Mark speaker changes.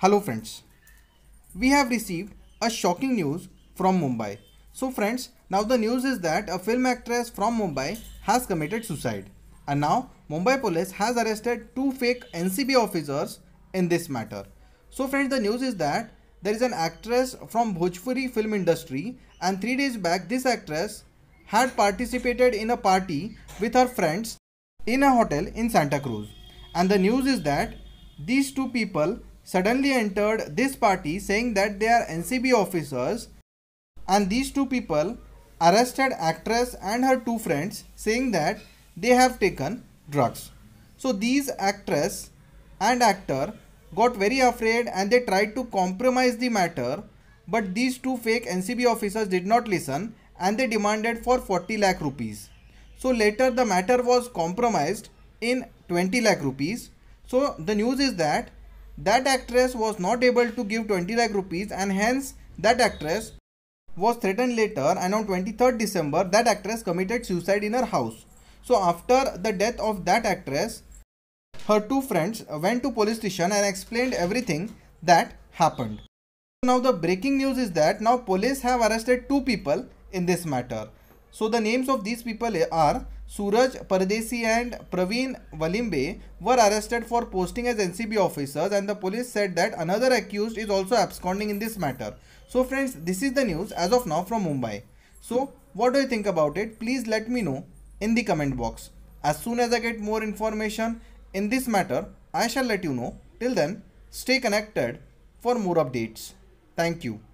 Speaker 1: Hello friends, we have received a shocking news from Mumbai. So friends, now the news is that a film actress from Mumbai has committed suicide. And now Mumbai police has arrested two fake NCB officers in this matter. So friends, the news is that there is an actress from Bhojpuri film industry and 3 days back this actress had participated in a party with her friends in a hotel in Santa Cruz. And the news is that these two people suddenly entered this party saying that they are NCB officers and these two people arrested actress and her two friends saying that they have taken drugs. So these actress and actor got very afraid and they tried to compromise the matter but these two fake NCB officers did not listen and they demanded for 40 lakh rupees. So later the matter was compromised in 20 lakh rupees. So the news is that that actress was not able to give 20 lakh rupees and hence that actress was threatened later and on 23rd December that actress committed suicide in her house. So after the death of that actress, her two friends went to police station and explained everything that happened. Now the breaking news is that now police have arrested two people in this matter. So the names of these people are Suraj Pardesi and Praveen Valimbe were arrested for posting as NCB officers and the police said that another accused is also absconding in this matter. So friends, this is the news as of now from Mumbai. So what do you think about it? Please let me know in the comment box. As soon as I get more information in this matter, I shall let you know. Till then, stay connected for more updates. Thank you.